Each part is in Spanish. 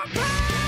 my pain!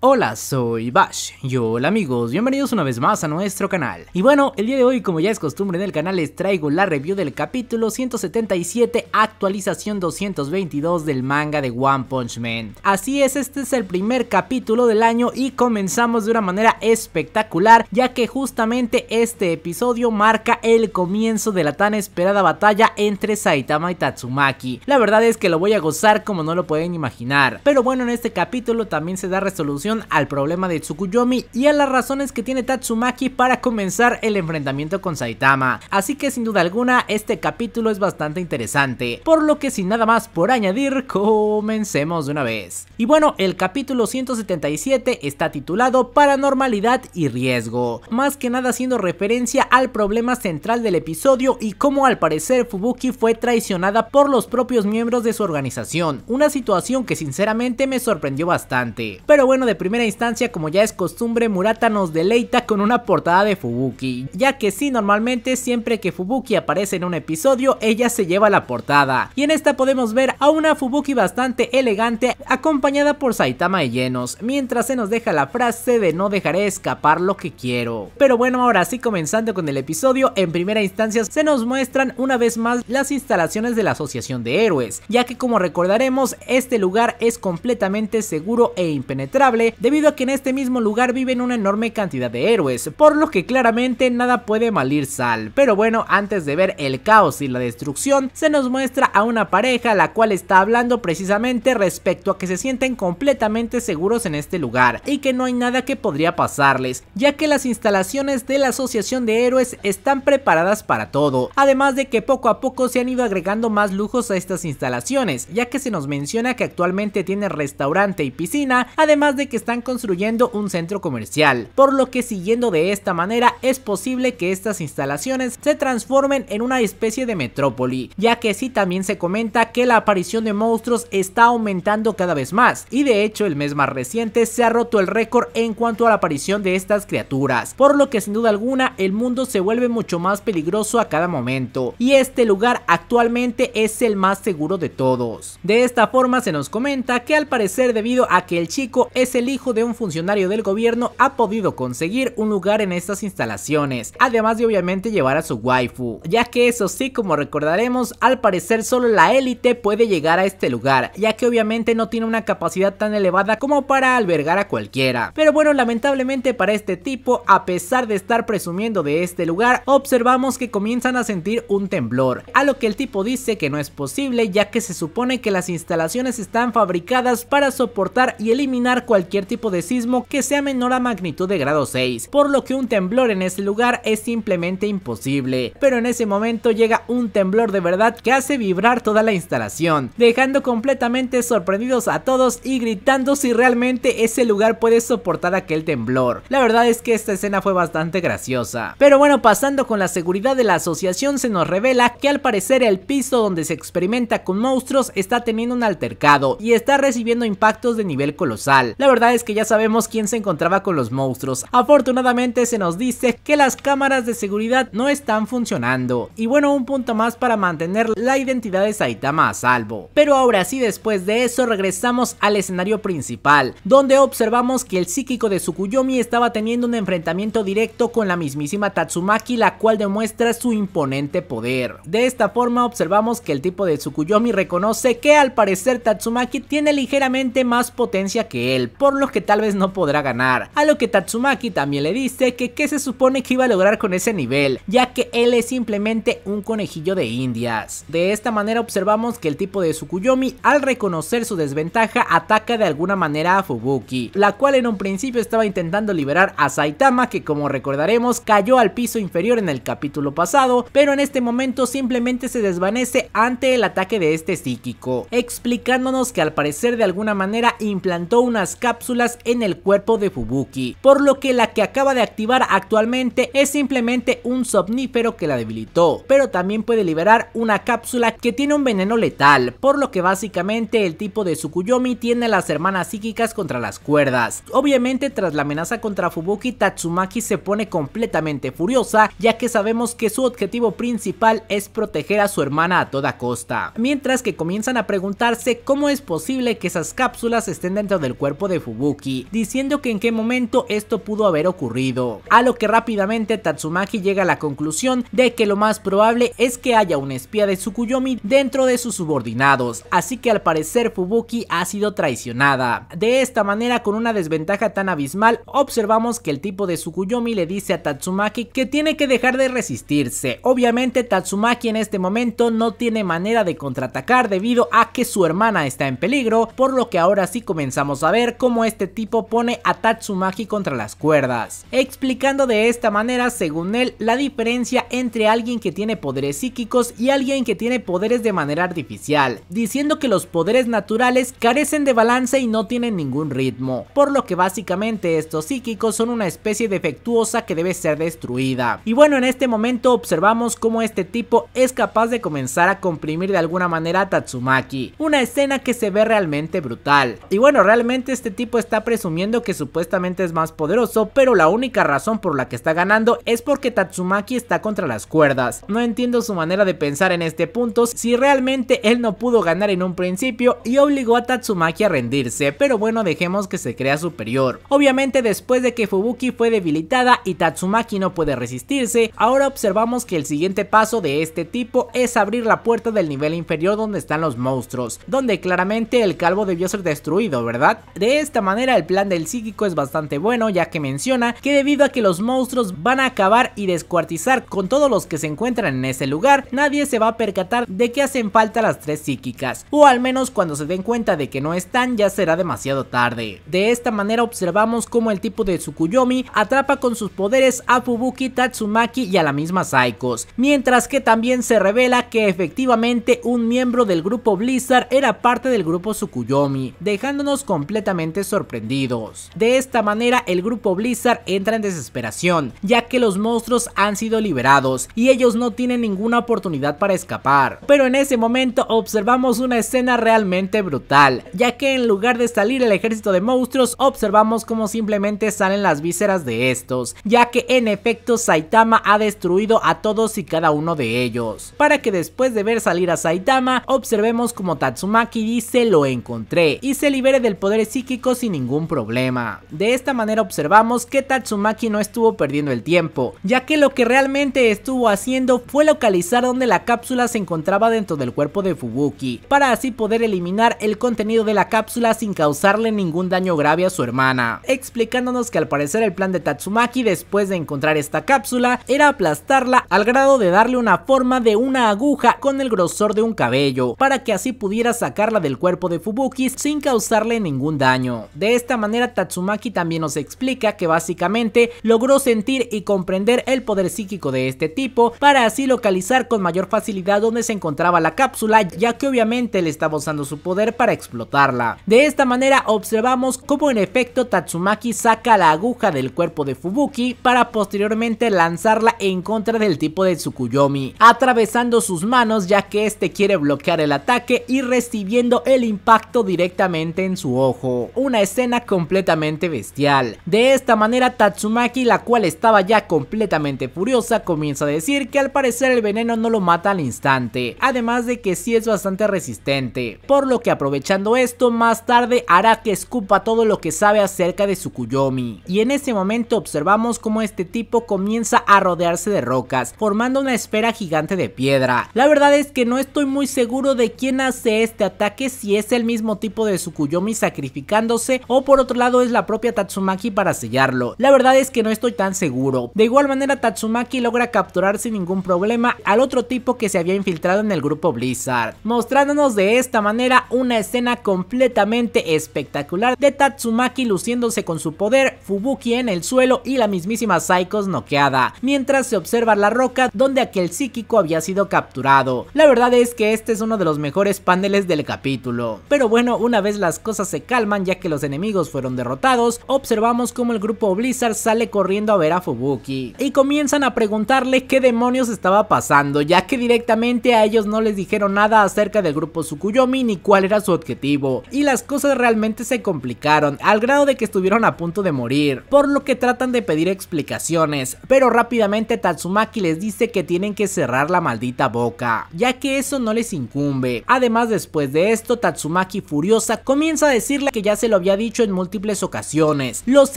Hola, soy Bash. Y hola amigos, bienvenidos una vez más a nuestro canal. Y bueno, el día de hoy, como ya es costumbre en el canal, les traigo la review del capítulo 177, actualización 222 del manga de One Punch Man. Así es, este es el primer capítulo del año y comenzamos de una manera espectacular, ya que justamente este episodio marca el comienzo de la tan esperada batalla entre Saitama y Tatsumaki. La verdad es que lo voy a gozar como no lo pueden imaginar. Pero bueno, en este capítulo también se da resolución al problema de Tsukuyomi y a las razones que tiene Tatsumaki para comenzar el enfrentamiento con Saitama, así que sin duda alguna este capítulo es bastante interesante, por lo que sin nada más por añadir, comencemos de una vez. Y bueno, el capítulo 177 está titulado Paranormalidad y Riesgo, más que nada haciendo referencia al problema central del episodio y cómo al parecer Fubuki fue traicionada por los propios miembros de su organización, una situación que sinceramente me sorprendió bastante. Pero bueno, de primera instancia, como ya es costumbre, Murata nos deleita con una portada de Fubuki, ya que sí, normalmente siempre que Fubuki aparece en un episodio, ella se lleva la portada. Y en esta podemos ver a una Fubuki bastante elegante, acompañada por Saitama y Llenos, mientras se nos deja la frase de no dejaré escapar lo que quiero. Pero bueno, ahora sí, comenzando con el episodio, en primera instancia se nos muestran una vez más las instalaciones de la Asociación de Héroes, ya que como recordaremos, este lugar es completamente seguro e impenetrable debido a que en este mismo lugar viven una enorme cantidad de héroes, por lo que claramente nada puede malir sal. Pero bueno, antes de ver el caos y la destrucción, se nos muestra a una pareja la cual está hablando precisamente respecto a que se sienten completamente seguros en este lugar y que no hay nada que podría pasarles, ya que las instalaciones de la Asociación de Héroes están preparadas para todo, además de que poco a poco se han ido agregando más lujos a estas instalaciones, ya que se nos menciona que actualmente tiene restaurante y piscina, además de que están construyendo un centro comercial, por lo que siguiendo de esta manera es posible que estas instalaciones se transformen en una especie de metrópoli, ya que sí también se comenta que la aparición de monstruos está aumentando cada vez más, y de hecho el mes más reciente se ha roto el récord en cuanto a la aparición de estas criaturas, por lo que sin duda alguna el mundo se vuelve mucho más peligroso a cada momento, y este lugar actualmente es el más seguro de todos. De esta forma se nos comenta que al parecer debido a que el chico es el hijo de un funcionario del gobierno ha podido conseguir un lugar en estas instalaciones, además de obviamente llevar a su waifu, ya que eso sí, como recordaremos, al parecer solo la élite puede llegar a este lugar, ya que obviamente no tiene una capacidad tan elevada como para albergar a cualquiera. Pero bueno, lamentablemente para este tipo, a pesar de estar presumiendo de este lugar, observamos que comienzan a sentir un temblor, a lo que el tipo dice que no es posible ya que se supone que las instalaciones están fabricadas para soportar y eliminar cualquier tipo de sismo que sea menor a magnitud de grado 6, por lo que un temblor en ese lugar es simplemente imposible. Pero en ese momento llega un temblor de verdad que hace vibrar toda la instalación, dejando completamente sorprendidos a todos y gritando si realmente ese lugar puede soportar aquel temblor. La verdad es que esta escena fue bastante graciosa. Pero bueno, pasando con la seguridad de la asociación se nos revela que al parecer el piso donde se experimenta con monstruos está teniendo un altercado y está recibiendo impactos de nivel colosal. La verdad es que ya sabemos quién se encontraba con los monstruos. Afortunadamente se nos dice que las cámaras de seguridad no están funcionando. Y bueno, un punto más para mantener la identidad de Saitama a salvo. Pero ahora sí, después de eso regresamos al escenario principal, donde observamos que el psíquico de Tsukuyomi estaba teniendo un enfrentamiento directo con la mismísima Tatsumaki, la cual demuestra su imponente poder. De esta forma observamos que el tipo de Tsukuyomi reconoce que al parecer Tatsumaki tiene ligeramente más potencia que él, por lo que tal vez no podrá ganar. A lo que Tatsumaki también le dice que qué se supone que iba a lograr con ese nivel, ya que él es simplemente un conejillo de indias. De esta manera observamos que el tipo de Sukuyomi, al reconocer su desventaja ataca de alguna manera a Fubuki, la cual en un principio estaba intentando liberar a Saitama que como recordaremos cayó al piso inferior en el capítulo pasado, pero en este momento simplemente se desvanece ante el ataque de este psíquico, explicándonos que al parecer de alguna manera implantó unas capas cápsulas en el cuerpo de Fubuki, por lo que la que acaba de activar actualmente es simplemente un somnífero que la debilitó, pero también puede liberar una cápsula que tiene un veneno letal, por lo que básicamente el tipo de Tsukuyomi tiene a las hermanas psíquicas contra las cuerdas. Obviamente tras la amenaza contra Fubuki, Tatsumaki se pone completamente furiosa, ya que sabemos que su objetivo principal es proteger a su hermana a toda costa, mientras que comienzan a preguntarse cómo es posible que esas cápsulas estén dentro del cuerpo de Fubuki Fubuki, diciendo que en qué momento esto pudo haber ocurrido, a lo que rápidamente Tatsumaki llega a la conclusión de que lo más probable es que haya un espía de Sukuyomi dentro de sus subordinados, así que al parecer Fubuki ha sido traicionada. De esta manera, con una desventaja tan abismal, observamos que el tipo de Sukuyomi le dice a Tatsumaki que tiene que dejar de resistirse. Obviamente Tatsumaki en este momento no tiene manera de contraatacar debido a que su hermana está en peligro, por lo que ahora sí comenzamos a ver cómo este tipo pone a Tatsumaki contra las cuerdas, explicando de esta manera, según él, la diferencia entre alguien que tiene poderes psíquicos y alguien que tiene poderes de manera artificial, diciendo que los poderes naturales carecen de balance y no tienen ningún ritmo, por lo que básicamente estos psíquicos son una especie defectuosa que debe ser destruida. Y bueno, en este momento observamos cómo este tipo es capaz de comenzar a comprimir de alguna manera a Tatsumaki, una escena que se ve realmente brutal. Y bueno, realmente este tipo está presumiendo que supuestamente es más poderoso, pero la única razón por la que está ganando es porque Tatsumaki está contra las cuerdas. No entiendo su manera de pensar en este punto, si realmente él no pudo ganar en un principio y obligó a Tatsumaki a rendirse, pero bueno dejemos que se crea superior. Obviamente después de que Fubuki fue debilitada y Tatsumaki no puede resistirse, ahora observamos que el siguiente paso de este tipo es abrir la puerta del nivel inferior donde están los monstruos, donde claramente el calvo debió ser destruido, ¿verdad? De esta manera el plan del psíquico es bastante bueno ya que menciona que debido a que los monstruos van a acabar y descuartizar con todos los que se encuentran en ese lugar, nadie se va a percatar de que hacen falta las tres psíquicas, o al menos cuando se den cuenta de que no están ya será demasiado tarde. De esta manera observamos cómo el tipo de Tsukuyomi atrapa con sus poderes a Fubuki, Tatsumaki y a la misma Saikos, mientras que también se revela que efectivamente un miembro del grupo Blizzard era parte del grupo Tsukuyomi, dejándonos completamente sorprendidos. De esta manera el grupo Blizzard entra en desesperación, ya que los monstruos han sido liberados y ellos no tienen ninguna oportunidad para escapar. Pero en ese momento observamos una escena realmente brutal, ya que en lugar de salir el ejército de monstruos observamos como simplemente salen las vísceras de estos, ya que en efecto Saitama ha destruido a todos y cada uno de ellos. Para que después de ver salir a Saitama, observemos como Tatsumaki dice lo encontré y se libere del poder psíquico sin ningún problema. De esta manera observamos que Tatsumaki no estuvo perdiendo el tiempo, ya que lo que realmente estuvo haciendo fue localizar donde la cápsula se encontraba dentro del cuerpo de Fubuki, para así poder eliminar el contenido de la cápsula sin causarle ningún daño grave a su hermana, explicándonos que al parecer el plan de Tatsumaki después de encontrar esta cápsula era aplastarla al grado de darle una forma de una aguja con el grosor de un cabello, para que así pudiera sacarla del cuerpo de Fubuki sin causarle ningún daño. De esta manera Tatsumaki también nos explica que básicamente logró sentir y comprender el poder psíquico de este tipo para así localizar con mayor facilidad dónde se encontraba la cápsula ya que obviamente él estaba usando su poder para explotarla. De esta manera observamos cómo en efecto Tatsumaki saca la aguja del cuerpo de Fubuki para posteriormente lanzarla en contra del tipo de Tsukuyomi, atravesando sus manos ya que este quiere bloquear el ataque y recibiendo el impacto directamente en su ojo una escena completamente bestial. De esta manera Tatsumaki, la cual estaba ya completamente furiosa, comienza a decir que al parecer el veneno no lo mata al instante, además de que sí es bastante resistente, por lo que aprovechando esto más tarde hará que escupa todo lo que sabe acerca de Tsukuyomi. Y en ese momento observamos cómo este tipo comienza a rodearse de rocas, formando una esfera gigante de piedra. La verdad es que no estoy muy seguro de quién hace este ataque si es el mismo tipo de Tsukuyomi sacrificando o por otro lado es la propia Tatsumaki para sellarlo. La verdad es que no estoy tan seguro. De igual manera Tatsumaki logra capturar sin ningún problema al otro tipo que se había infiltrado en el grupo Blizzard, mostrándonos de esta manera una escena completamente espectacular de Tatsumaki luciéndose con su poder, Fubuki en el suelo y la mismísima Psychos noqueada, mientras se observa la roca donde aquel psíquico había sido capturado. La verdad es que este es uno de los mejores paneles del capítulo. Pero bueno, una vez las cosas se calman ya que los enemigos fueron derrotados, observamos como el grupo Blizzard sale corriendo a ver a Fubuki y comienzan a preguntarle qué demonios estaba pasando, ya que directamente a ellos no les dijeron nada acerca del grupo Tsukuyomi ni cuál era su objetivo, y las cosas realmente se complicaron al grado de que estuvieron a punto de morir, por lo que tratan de pedir explicaciones, pero rápidamente Tatsumaki les dice que tienen que cerrar la maldita boca, ya que eso no les incumbe. Además después de esto, Tatsumaki furiosa comienza a decirle que ya se lo había dicho en múltiples ocasiones, los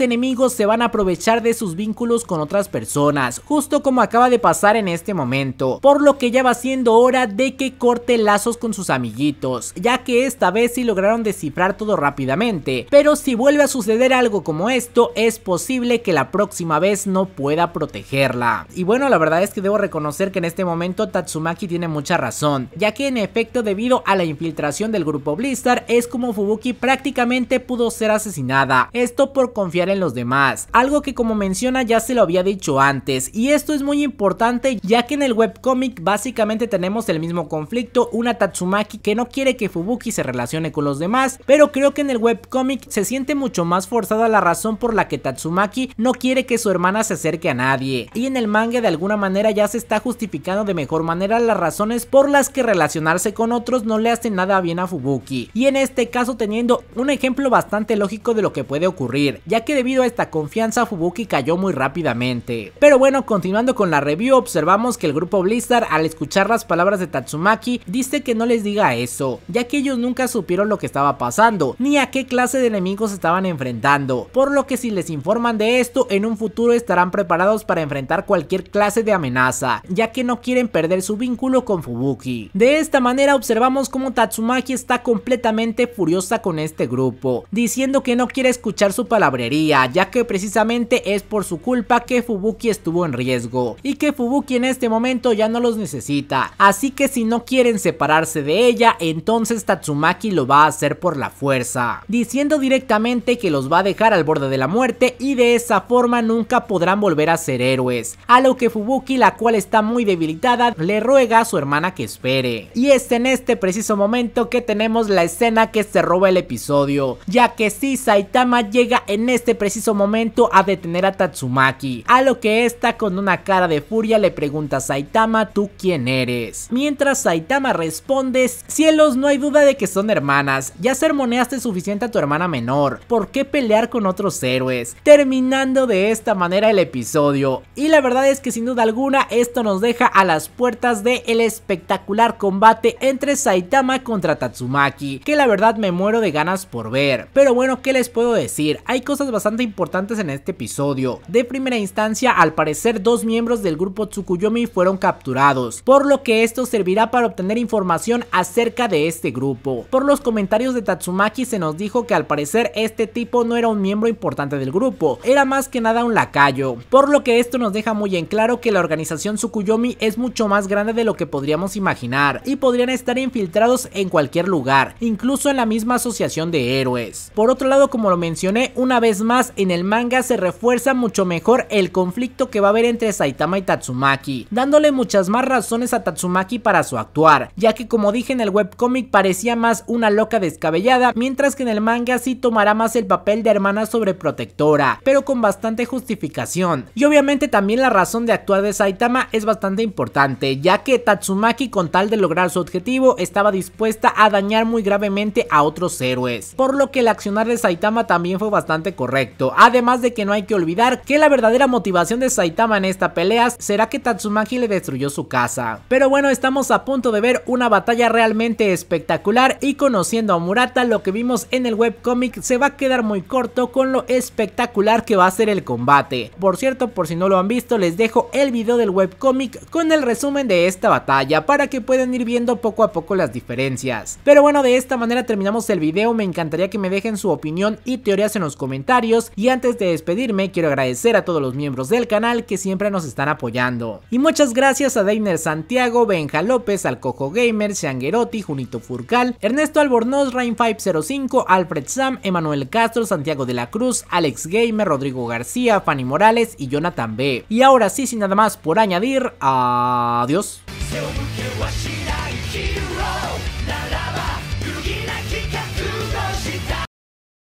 enemigos se van a aprovechar de sus vínculos con otras personas, justo como acaba de pasar en este momento, por lo que ya va siendo hora de que corte lazos con sus amiguitos, ya que esta vez sí lograron descifrar todo rápidamente, pero si vuelve a suceder algo como esto, es posible que la próxima vez no pueda protegerla. Y bueno, la verdad es que debo reconocer que en este momento Tatsumaki tiene mucha razón, ya que en efecto debido a la infiltración del grupo Blizzard es como Fubuki prácticamente pudo ser asesinada, esto por confiar en los demás, algo que como menciona ya se lo había dicho antes y esto es muy importante ya que en el webcomic básicamente tenemos el mismo conflicto, una Tatsumaki que no quiere que Fubuki se relacione con los demás, pero creo que en el webcomic se siente mucho más forzada la razón por la que Tatsumaki no quiere que su hermana se acerque a nadie, y en el manga de alguna manera ya se está justificando de mejor manera las razones por las que relacionarse con otros no le hacen nada bien a Fubuki, y en este caso teniendo un ejemplo bastante bastante lógico de lo que puede ocurrir, ya que debido a esta confianza Fubuki cayó muy rápidamente. Pero bueno, continuando con la review, observamos que el grupo Blizzard al escuchar las palabras de Tatsumaki dice que no les diga eso, ya que ellos nunca supieron lo que estaba pasando, ni a qué clase de enemigos estaban enfrentando, por lo que si les informan de esto, en un futuro estarán preparados para enfrentar cualquier clase de amenaza, ya que no quieren perder su vínculo con Fubuki. De esta manera observamos cómo Tatsumaki está completamente furiosa con este grupo, diciendo que no quiere escuchar su palabrería, ya que precisamente es por su culpa que Fubuki estuvo en riesgo y que Fubuki en este momento ya no los necesita, así que si no quieren separarse de ella, entonces Tatsumaki lo va a hacer por la fuerza, diciendo directamente que los va a dejar al borde de la muerte y de esa forma nunca podrán volver a ser héroes, a lo que Fubuki, la cual está muy debilitada, le ruega a su hermana que espere. Y es en este preciso momento que tenemos la escena que se roba el episodio, ya que si Saitama llega en este preciso momento a detener a Tatsumaki, a lo que esta con una cara de furia le pregunta a Saitama ¿tú quién eres? Mientras Saitama responde, cielos no hay duda de que son hermanas, ya sermoneaste suficiente a tu hermana menor, ¿por qué pelear con otros héroes? Terminando de esta manera el episodio, y la verdad es que sin duda alguna esto nos deja a las puertas de el espectacular combate entre Saitama contra Tatsumaki, que la verdad me muero de ganas por ver. Pero bueno, ¿qué les puedo decir? Hay cosas bastante importantes en este episodio. De primera instancia, al parecer dos miembros del grupo Tsukuyomi fueron capturados, por lo que esto servirá para obtener información acerca de este grupo. Por los comentarios de Tatsumaki se nos dijo que al parecer este tipo no era un miembro importante del grupo, era más que nada un lacayo, por lo que esto nos deja muy en claro que la organización Tsukuyomi es mucho más grande de lo que podríamos imaginar y podrían estar infiltrados en cualquier lugar, incluso en la misma asociación de héroes. Por otro lado, como lo mencioné, una vez más en el manga se refuerza mucho mejor el conflicto que va a haber entre Saitama y Tatsumaki, dándole muchas más razones a Tatsumaki para su actuar, ya que como dije en el webcómic parecía más una loca descabellada, mientras que en el manga sí tomará más el papel de hermana sobreprotectora, pero con bastante justificación. Y obviamente también la razón de actuar de Saitama es bastante importante, ya que Tatsumaki con tal de lograr su objetivo estaba dispuesta a dañar muy gravemente a otros héroes, por lo que el accionar de Saitama también fue bastante correcto, además de que no hay que olvidar que la verdadera motivación de Saitama en esta pelea será que Tatsumaki le destruyó su casa. Pero bueno, estamos a punto de ver una batalla realmente espectacular y conociendo a Murata lo que vimos en el webcomic se va a quedar muy corto con lo espectacular que va a ser el combate. Por cierto, por si no lo han visto les dejo el video del webcomic con el resumen de esta batalla para que puedan ir viendo poco a poco las diferencias. Pero bueno, de esta manera terminamos el video, me encantaría que me dejen su opinión y teorías en los comentarios y antes de despedirme quiero agradecer a todos los miembros del canal que siempre nos están apoyando. Y muchas gracias a Deiner Santiago, Benja López, Alcojo Gamer, Shanguerotti, Junito Furcal, Ernesto Albornoz, Rain505, Alfred Sam, Emanuel Castro, Santiago de la Cruz, Alex Gamer, Rodrigo García, Fanny Morales y Jonathan B. Y ahora sí, sin nada más por añadir, adiós.